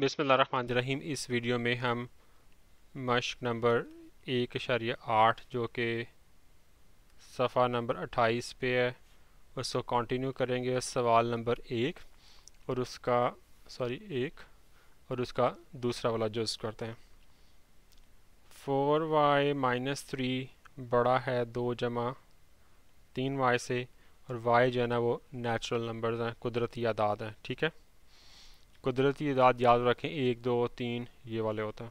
बिसमीम इस वीडियो में हम मश्क नंबर एक इशारिया आठ जो कि सफ़ा नंबर अट्ठाईस पे है उसको कंटिन्यू करेंगे सवाल नंबर एक और उसका सॉरी एक और उसका दूसरा वाला जो करते हैं फोर वाई माइनस थ्री बड़ा है दो जमा तीन वाई से और वाई जो है ना वो नेचुरल नंबर्स हैं कुदरती आदाद हैं ठीक है कुदरती दाद याद रखें एक दो तीन ये वाले होता है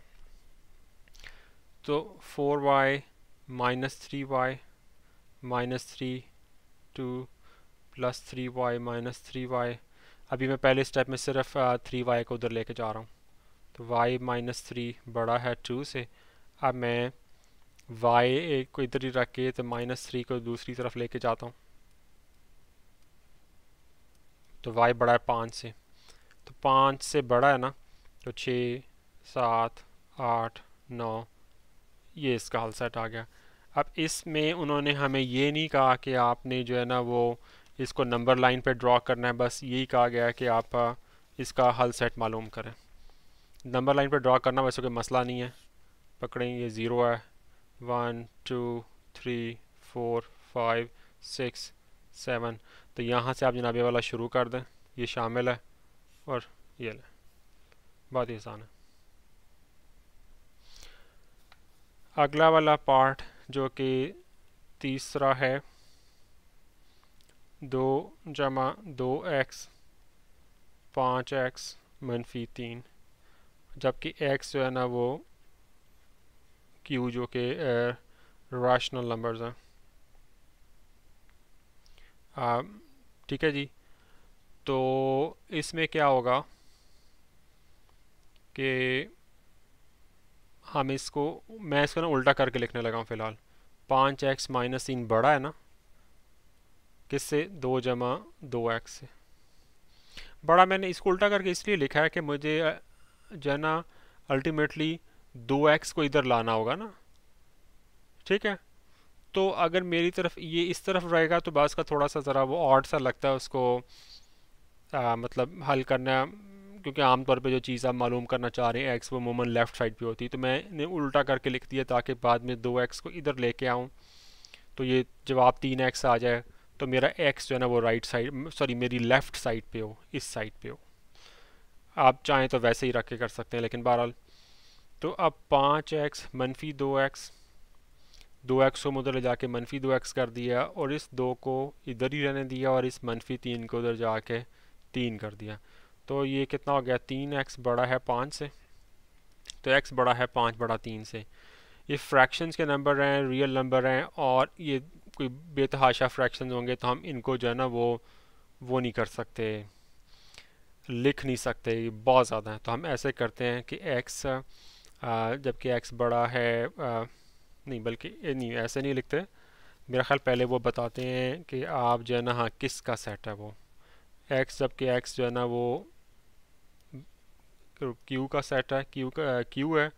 तो four Y minus three Y minus three two plus three Y minus three Y अभी मैं पहले स्टेप में सिर्फ थ्री वाई को उधर लेके जा रहा हूँ तो वाई माइनस थ्री बड़ा है टू से अब मैं वाई एक को इधर ही रख के तो माइनस थ्री को दूसरी तरफ लेके जाता हूँ तो वाई बड़ा है पाँच से तो पाँच से बड़ा है ना तो छः सात आठ नौ ये इसका हल सेट आ गया अब इसमें उन्होंने हमें ये नहीं कहा कि आपने जो है ना वो इसको नंबर लाइन पे ड्रॉ करना है बस यही कहा गया कि आप इसका हल सेट मालूम करें नंबर लाइन पे ड्रॉ करना वैसे कोई मसला नहीं है पकड़ेंगे ज़ीरो है one two three four five six seven तो यहाँ से आप जनाबे वाला शुरू कर दें ये शामिल है और ये ले बहुत ही आसान है अगला वाला पार्ट जो कि तीसरा है दो जमा दो एक्स पाँच एक्स मनफी तीन जबकि एक्स जो है ना वो क्यू जो के राशनल नंबर्स हैं ठीक है जी तो इसमें क्या होगा कि हम इसको मैं इसको ना उल्टा करके लिखने लगा हूँ फ़िलहाल पाँच एक्स माइनस तीन बड़ा है ना किससे दो जमा दो एक्स से बड़ा मैंने इसको उल्टा करके इसलिए लिखा है कि मुझे जो है ना अल्टीमेटली दो एक्स को इधर लाना होगा ना ठीक है तो अगर मेरी तरफ ये इस तरफ रहेगा तो बस का थोड़ा सा ज़रा वो ऑड सा लगता है उसको आ, मतलब हल करना क्योंकि आम तौर पे जो चीज़ आप मालूम करना चाह रहे हैं एक्स वो मोमन लेफ़्ट साइड पे होती है तो मैंने उल्टा करके लिख दिया ताकि बाद में दो एक्स को इधर लेके आऊँ तो ये जवाब तीन एक्स आ जाए तो मेरा एक्स जो है ना वो राइट साइड सॉरी मेरी लेफ़्ट साइड पे हो इस साइड पे हो आप चाहें तो वैसे ही रख के कर सकते हैं लेकिन बहरहाल तो अब पाँच एक्स मनफी दो एक्स दो एक्स को उधर ले जाके मनफी दो एक्स कर दिया और इस दो को इधर ही रहने दिया और इस मनफी तीन को उधर जा कर तीन कर दिया तो ये कितना हो गया तीन एक्स बड़ा है पाँच से तो एक्स बड़ा है पाँच बड़ा तीन से ये फ्रैक्शंस के नंबर हैं रियल नंबर हैं और ये कोई बेतहाशा फ्रैक्शंस होंगे तो हम इनको जो है ना वो वो नहीं कर सकते लिख नहीं सकते ये बहुत ज़्यादा हैं तो हम ऐसे करते हैं कि एक्स जबकि एक्स बड़ा है आ, नहीं बल्कि नहीं ऐसे नहीं लिखते मेरा ख्याल पहले वो बताते हैं कि आप जो है ना हाँ किस का सेट है वो एक्स जबकि एक्स जो है ना वो क्यू का सेट है क्यू का क्यू है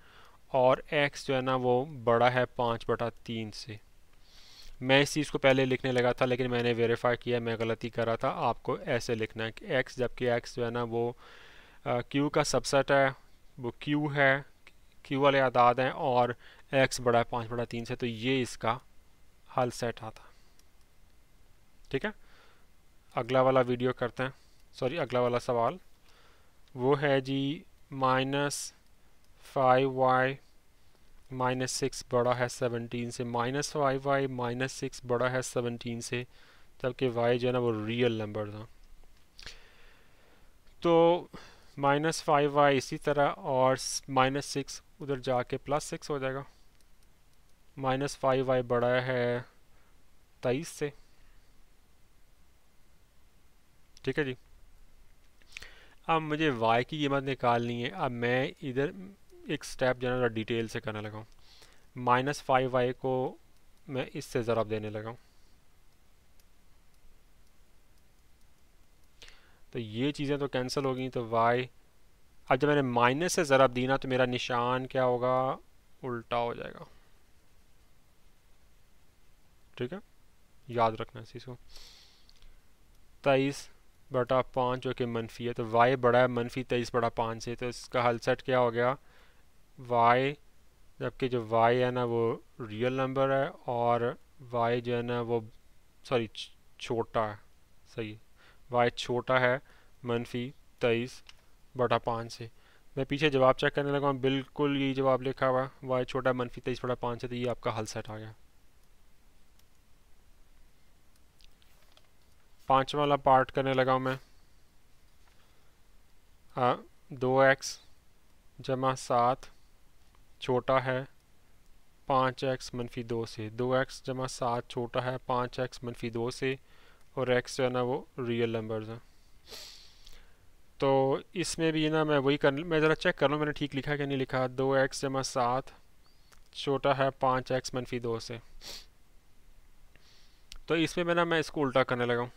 और एक्स जो है ना वो बड़ा है पाँच बटा तीन से मैं इस चीज़ को पहले लिखने लगा था लेकिन मैंने वेरीफाई किया मैं गलती कर रहा था आपको ऐसे लिखना है कि एक्स जबकि एक्स जो है ना वो क्यू का सबसेट है वो क्यू है क्यू वाले आदाद हैं और एक्स बड़ा है पाँच बड़ा तीन से तो ये इसका हल सेट आता ठीक है अगला वाला वीडियो करते हैं सॉरी अगला वाला सवाल वो है जी minus five Y minus six बड़ा है सेवनटीन से minus five Y minus six बड़ा है सेवनटीन से जबकि वाई जो है ना वो रियल नंबर था तो माइनस फाइव वाई इसी तरह और माइनस सिक्स उधर जाके प्लस सिक्स हो जाएगा माइनस फाइव वाई बड़ा है तेईस से ठीक है जी अब मुझे वाई की कीमत निकालनी है अब मैं इधर एक स्टेप जो है डिटेल से करने लगा हूँ माइनस फाइव वाई को मैं इससे ज़रा देने लगा हूँ तो ये चीज़ें तो कैंसिल हो गई तो वाई अब जब मैंने माइनस से ज़रब दी ना तो मेरा निशान क्या होगा उल्टा हो जाएगा ठीक है याद रखना इस चीज़ को तेईस बटा पाँच जो कि मनफी है तो वाई बड़ा है मनफी तेईस बड़ा पाँच से तो इसका हल सेट क्या हो गया वाई जबकि जो वाई है ना वो रियल नंबर है और वाई जो है ना वो सॉरी छोटा है सही वाई छोटा है मनफी तेईस बटा पाँच से मैं पीछे जवाब चेक करने लगा बिल्कुल यही जवाब लिखा हुआ वाई छोटा मनफी तेईस बटा पाँच से तो ये आपका हल सेट आ गया पाँच वाला पार्ट करने लगा हूँ मैं आ, दो एक्स जमा सात छोटा है पाँच एक्स मनफी दो से दो एक्स जमा सात छोटा है पाँच एक्स मनफी दो से और एक्स जो है ना वो रियल नंबर्स हैं तो इसमें भी ना मैं वही कर मैं ज़रा चेक कर लूँ मैंने ठीक लिखा कि नहीं लिखा दो एक्स जमा सात छोटा है पाँच एक्स मनफी दो से तो इसमें मैं ना मैं इसको उल्टा करने लगाऊँ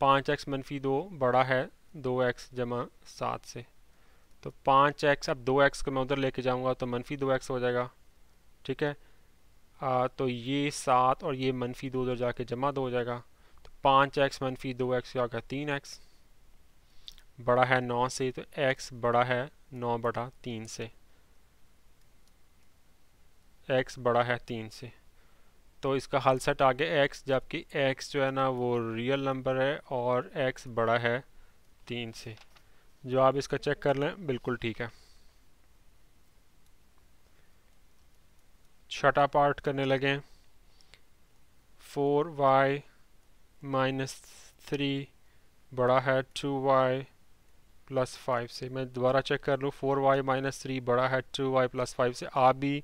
पाँच एक्स मनफी दो बड़ा है दो एक्स जमा सात से तो पाँच एक्स अब दो एक्स को मैं उधर लेके जाऊंगा तो मनफी दो एक्स हो जाएगा ठीक है आ, तो ये सात और ये मनफी दो उधर जाके जमा दो हो जाएगा तो पाँच एक्स मनफी दो एक्स हो गया तीन एक्स बड़ा है नौ से तो एक्स बड़ा है नौ बटा तीन से एक्स बड़ा है तीन से तो इसका हल सेट आगे एक्स जबकि एक्स जो है ना वो रियल नंबर है और एक्स बड़ा है तीन से जो आप इसका चेक कर लें बिल्कुल ठीक है छठा पार्ट करने लगें फोर वाई माइनस थ्री बड़ा है टू वाई प्लस फाइव से मैं दोबारा चेक कर लूँ फोर वाई माइनस थ्री बड़ा है टू वाई प्लस फाइव से आप भी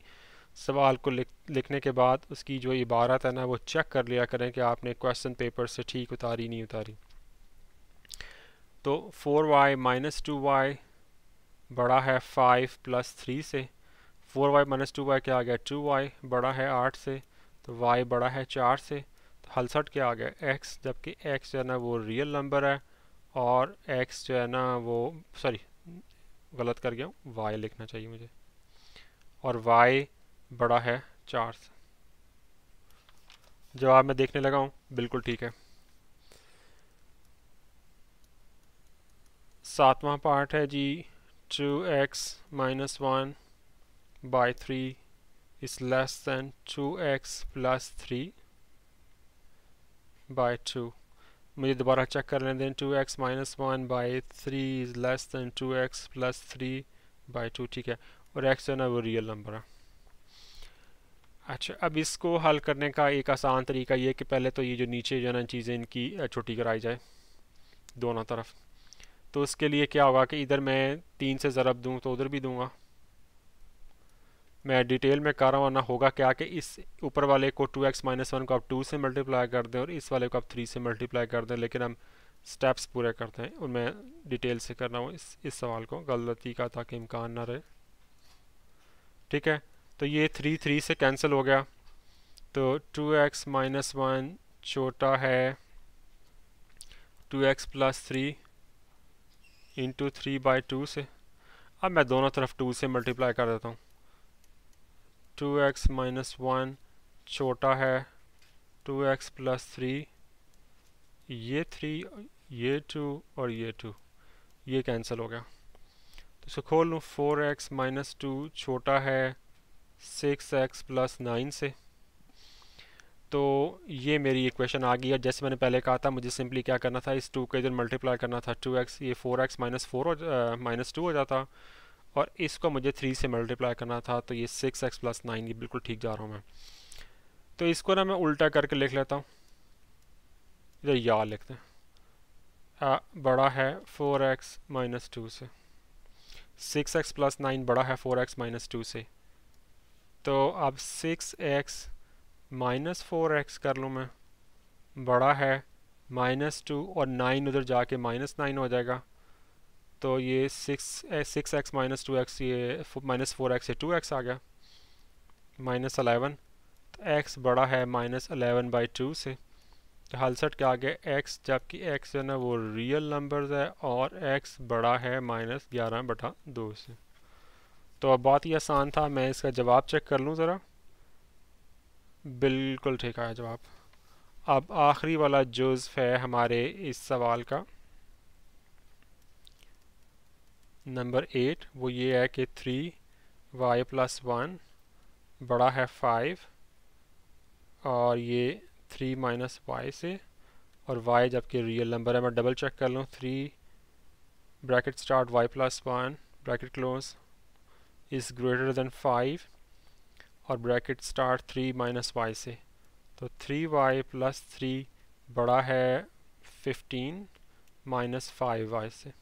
सवाल को लिख लिखने के बाद उसकी जो इबारत है ना वो चेक कर लिया करें कि आपने क्वेश्चन पेपर से ठीक उतारी नहीं उतारी तो four Y minus two Y बड़ा है फाइव प्लस थ्री से four Y minus two Y क्या आ गया टू वाई बड़ा है आठ से तो वाई बड़ा है चार से तो हलसट क्या आ गया एक्स जबकि एक्स जो है ना वो रियल नंबर है और एक्स जो है ना वो सॉरी गलत कर गया हूँ वाई लिखना चाहिए मुझे और वाई बड़ा है चार जवाब मैं देखने लगा हूँ बिल्कुल ठीक है सातवां पार्ट है जी two X minus one by three is less than two X plus three by two मुझे दोबारा चेक कर लें then two X minus one by three is less than two X plus three by two ठीक है और x जो है ना वो रियल नंबर है अच्छा अब इसको हल करने का एक आसान तरीका ये कि पहले तो ये जो नीचे जो है ना चीज़ें इनकी छोटी कराई जाए दोनों तरफ तो उसके लिए क्या होगा कि इधर मैं तीन से ज़रब दूँ तो उधर भी दूँगा मैं डिटेल में कर रहा हूँ ना होगा क्या कि इस ऊपर वाले को टू एक्स माइनस वन को आप टू से मल्टीप्लाई कर दें और इस वाले को आप थ्री से मल्टीप्लाई कर दें लेकिन हम स्टेप्स पूरे करते हैं और मैं डिटेल से कर रहा हूँ इस इस सवाल को गलती का ताकि इम्कान ना रहे ठीक है तो ये थ्री थ्री से कैंसिल हो गया तो टू एक्स माइनस वन छोटा है two X plus three into three by two से अब मैं दोनों तरफ टू से मल्टीप्लाई कर देता हूँ टू एक्स माइनस वन छोटा है टू एक्स प्लस थ्री ये थ्री ये टू और ये टू ये कैंसिल हो गया तो इसको खोल लूँ फोर एक्स माइनस टू छोटा है सिक्स एक्स प्लस नाइन से तो ये मेरी इक्वेशन आ गई है जैसे मैंने पहले कहा था मुझे सिंपली क्या करना था इस टू के इधर मल्टीप्लाई करना था टू एक्स ये फोर एक्स माइनस फोर हो माइनस टू हो जाता और इसको मुझे थ्री से मल्टीप्लाई करना था तो ये सिक्स एक्स प्लस नाइन ये बिल्कुल ठीक जा रहा हूँ मैं तो इसको ना मैं उल्टा करके लिख लेता हूँ इधर या लिखते हैं बड़ा है फोर एक्स माइनस टू से सिक्स एक्स प्लस नाइन बड़ा है फोर एक्स माइनस टू से तो अब six X minus four X कर लूँ मैं बड़ा है माइनस टू और नाइन उधर जाके माइनस नाइन हो जाएगा तो ये six six X minus two X ये माइनस फोर एक्स ये टू एक्स आ गया माइनस अलेवन तो एक्स बड़ा है माइनस अलेवन बाई टू से तो क्या आ गया एक्स जबकि एक्स जो है ना वो रियल नंबर्स है और एक्स बड़ा है माइनस ग्यारह बटा दो से तो अब बहुत ही आसान था मैं इसका जवाब चेक कर लूँ ज़रा बिल्कुल ठीक आया जवाब अब आखिरी वाला जुज़ है हमारे इस सवाल का नंबर एट वो ये है कि थ्री वाई प्लस वन बड़ा है फाइव और ये थ्री माइनस वाई से और वाई जबकि रियल नंबर है मैं डबल चेक कर लूँ three bracket start Y plus one bracket close is greater than five और bracket start three minus Y से तो थ्री वाई प्लस थ्री बड़ा है फिफ्टीन माइनस फाइव वाई से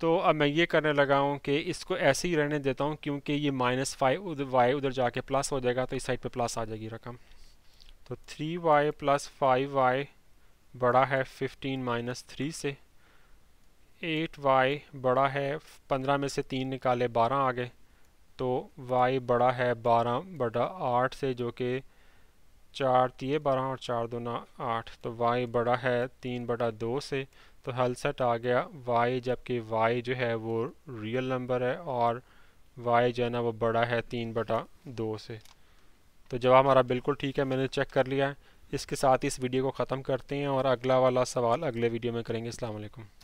तो अब मैं ये करने लगा हूँ कि इसको ऐसे ही रहने देता हूँ क्योंकि ये माइनस फाइव उधर वाई उधर जाके प्लस हो जाएगा तो इस साइड पे प्लस आ जाएगी रकम तो three Y plus five Y बड़ा है फिफ्टीन माइनस थ्री से एट वाई बड़ा है पंद्रह में से तीन निकाले बारह आ गए तो वाई बड़ा है बारह बटा आठ से जो कि चार तीए बारह और चार दो ना आठ तो वाई बड़ा है तीन बटा दो से तो हल सेट आ गया वाई जबकि वाई जो है वो रियल नंबर है और वाई जो है ना वो बड़ा है तीन बटा दो से तो जवाब हमारा बिल्कुल ठीक है मैंने चेक कर लिया है इसके साथ ही इस वीडियो को ख़त्म करते हैं और अगला वाला सवाल अगले वीडियो में करेंगे अल्लाम